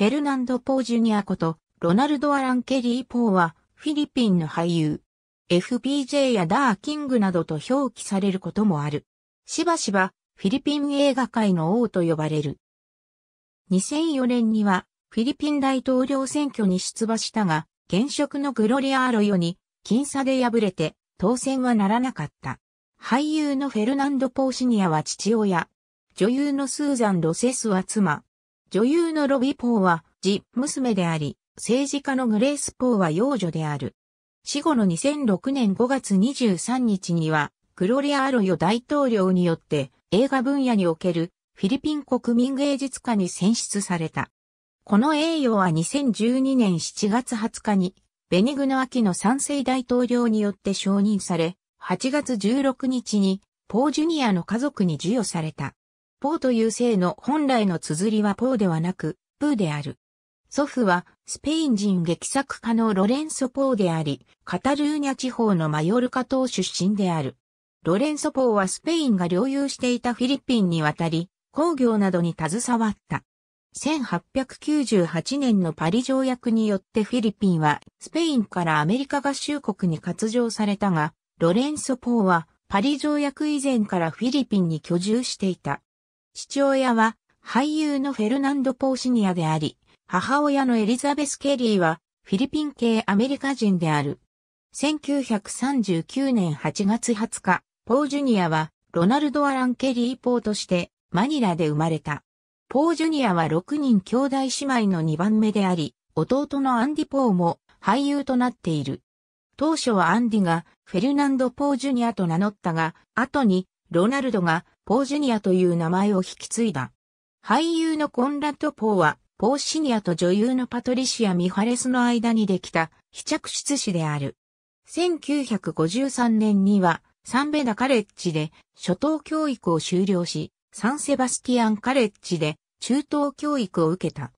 フェルナンド・ポー・ジュニアこと、ロナルド・アラン・ケリー・ポーは、フィリピンの俳優。FBJ やダー・キングなどと表記されることもある。しばしば、フィリピン映画界の王と呼ばれる。2004年には、フィリピン大統領選挙に出馬したが、現職のグロリア・アロヨに、僅差で敗れて、当選はならなかった。俳優のフェルナンド・ポーシニアは父親。女優のスーザン・ロセスは妻。女優のロビ・ポーは、ジ・娘であり、政治家のグレース・ポーは幼女である。死後の2006年5月23日には、グロリア・アロヨ大統領によって映画分野におけるフィリピン国民芸術家に選出された。この栄誉は2012年7月20日にベニグの秋の賛成大統領によって承認され、8月16日にポージュニアの家族に授与された。ポーという姓の本来の綴りはポーではなく、プーである。祖父は、スペイン人劇作家のロレンソ・ポーであり、カタルーニャ地方のマヨルカ島出身である。ロレンソ・ポーはスペインが領有していたフィリピンに渡り、工業などに携わった。1898年のパリ条約によってフィリピンはスペインからアメリカ合衆国に割譲されたが、ロレンソ・ポーはパリ条約以前からフィリピンに居住していた。父親は俳優のフェルナンド・ポーシニアであり、母親のエリザベス・ケリーはフィリピン系アメリカ人である。1939年8月20日、ポージュニアはロナルド・アラン・ケリーポーとしてマニラで生まれた。ポージュニアは6人兄弟姉妹の2番目であり、弟のアンディ・ポーも俳優となっている。当初はアンディがフェルナンド・ポージュニアと名乗ったが、後にロナルドがポージュニアという名前を引き継いだ。俳優のコンラッド・ポーは、ポーシニアと女優のパトリシア・ミハレスの間にできた非着出子である。1953年には、サンベダカレッジで初等教育を修了し、サンセバスティアンカレッジで中等教育を受けた。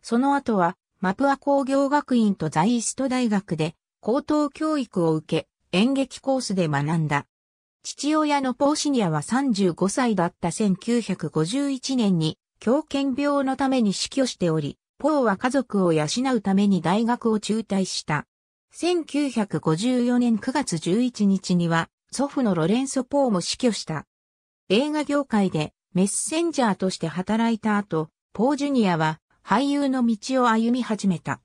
その後は、マプア工業学院とザイスト大学で高等教育を受け、演劇コースで学んだ。父親のポーシニアは35歳だった1951年に狂犬病のために死去しており、ポーは家族を養うために大学を中退した。1954年9月11日には祖父のロレンソ・ポーも死去した。映画業界でメッセンジャーとして働いた後、ポージュニアは俳優の道を歩み始めた。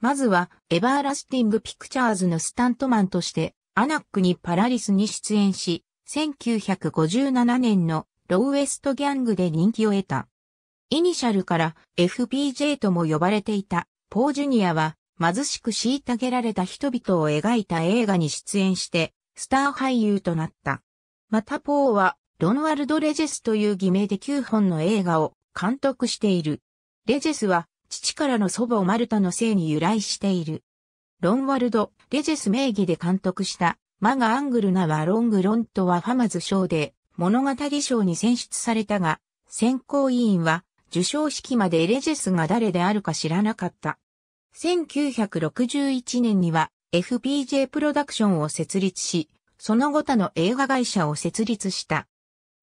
まずはエバーラスティング・ピクチャーズのスタントマンとしてアナックにパラリスに出演し、1957年のローウエストギャングで人気を得た。イニシャルから FPJ とも呼ばれていたポージュニアは貧しく虐げられた人々を描いた映画に出演してスター俳優となった。またポーはロノワルド・レジェスという偽名で9本の映画を監督している。レジェスは父からの祖母マルタの姓に由来している。ロンワルド・レジェス名義で監督した、マガ・アングルナはロング・ロントはファマズ賞で物語賞に選出されたが、選考委員は受賞式までレジェスが誰であるか知らなかった。1961年には FPJ プロダクションを設立し、その後他の映画会社を設立した。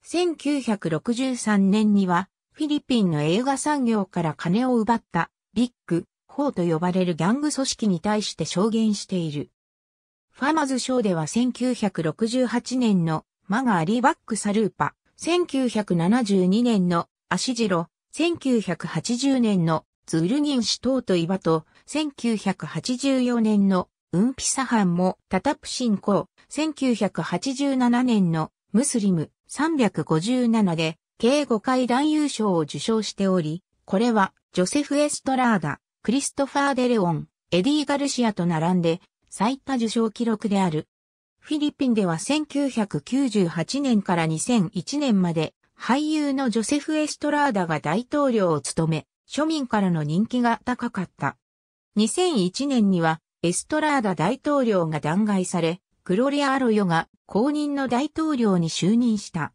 1963年にはフィリピンの映画産業から金を奪ったビッグ法と呼ばれるギャング組織に対して証言している。ファマズ賞では1968年のマガーリバックサルーパ、1972年のアシジロ、1980年のズルギン氏ーとイバト、1984年のウンピサハンもタタプ信仰、1987年のムスリム357で計5回男優賞を受賞しており、これはジョセフ・エストラーダ、クリストファー・デレオン、エディ・ガルシアと並んで最多受賞記録である。フィリピンでは1998年から2001年まで俳優のジョセフ・エストラーダが大統領を務め、庶民からの人気が高かった。2001年にはエストラーダ大統領が弾劾され、グロリア・アロヨが公認の大統領に就任した。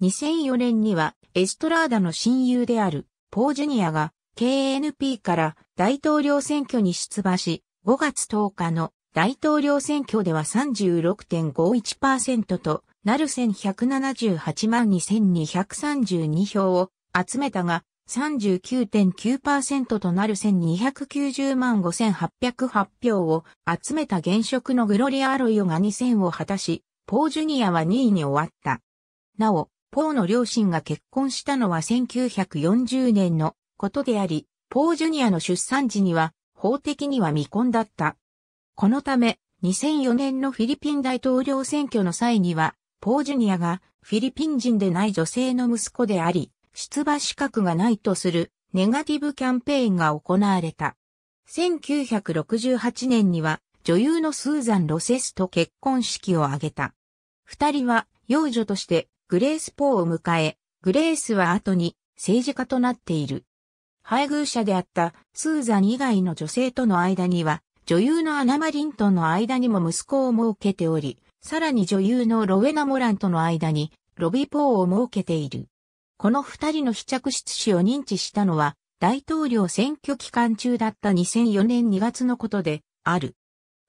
2004年にはエストラーダの親友であるポージュニアが KNP から大統領選挙に出馬し、5月10日の大統領選挙では36.51%となる1178万2232票を集めたが、39.9%となる1290万5808票を集めた現職のグロリア・アロイオが2000を果たし、ポー・ジュニアは2位に終わった。なお、ポーの両親が結婚したのは1940年のことであり、ポージュニアの出産時には法的には未婚だった。このため、2004年のフィリピン大統領選挙の際には、ポージュニアがフィリピン人でない女性の息子であり、出馬資格がないとするネガティブキャンペーンが行われた。1968年には女優のスーザン・ロセスと結婚式を挙げた。二人は幼女としてグレース・ポーを迎え、グレースは後に政治家となっている。配偶者であったスーザン以外の女性との間には、女優のアナ・マリントンの間にも息子を設けており、さらに女優のロウェナ・モランとの間に、ロビポーを設けている。この二人の非着室死を認知したのは、大統領選挙期間中だった2004年2月のことで、ある。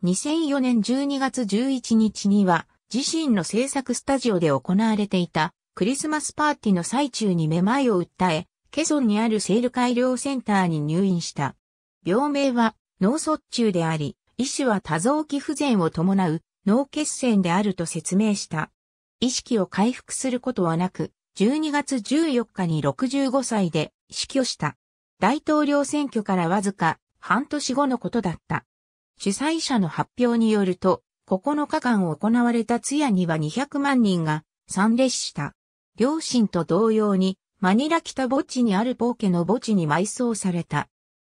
2004年12月11日には、自身の制作スタジオで行われていたクリスマスパーティーの最中にめまいを訴え、ケソンにあるセール改良センターに入院した。病名は脳卒中であり、医師は多臓器不全を伴う脳血栓であると説明した。意識を回復することはなく、12月14日に65歳で死去した。大統領選挙からわずか半年後のことだった。主催者の発表によると、9日間行われた通夜には200万人が参列した。両親と同様にマニラ北墓地にあるポーケの墓地に埋葬された。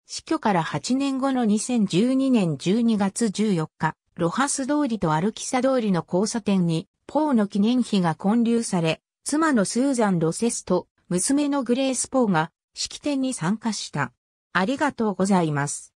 死去から8年後の2012年12月14日、ロハス通りとアルキサ通りの交差点に、ポーの記念碑が建立され、妻のスーザン・ロセスと娘のグレース・ポーが式典に参加した。ありがとうございます。